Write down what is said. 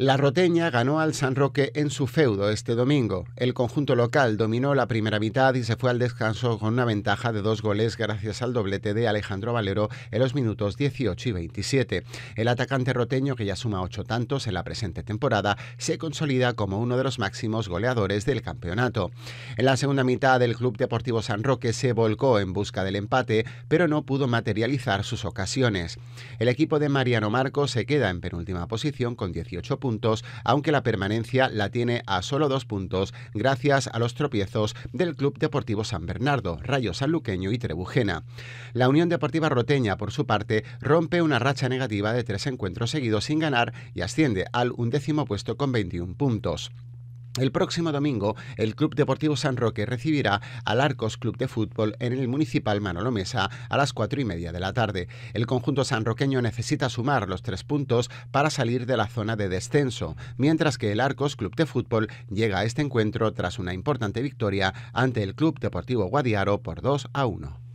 La Roteña ganó al San Roque en su feudo este domingo. El conjunto local dominó la primera mitad y se fue al descanso con una ventaja de dos goles gracias al doblete de Alejandro Valero en los minutos 18 y 27. El atacante roteño, que ya suma ocho tantos en la presente temporada, se consolida como uno de los máximos goleadores del campeonato. En la segunda mitad, el Club Deportivo San Roque se volcó en busca del empate, pero no pudo materializar sus ocasiones. El equipo de Mariano Marco se queda en penúltima posición con 18 puntos aunque la permanencia la tiene a solo dos puntos gracias a los tropiezos del Club Deportivo San Bernardo, Rayo Sanluqueño y Trebujena. La Unión Deportiva Roteña, por su parte, rompe una racha negativa de tres encuentros seguidos sin ganar y asciende al undécimo puesto con 21 puntos. El próximo domingo, el Club Deportivo San Roque recibirá al Arcos Club de Fútbol en el Municipal Manolomesa Mesa a las cuatro y media de la tarde. El conjunto sanroqueño necesita sumar los tres puntos para salir de la zona de descenso, mientras que el Arcos Club de Fútbol llega a este encuentro tras una importante victoria ante el Club Deportivo Guadiaro por 2 a 1.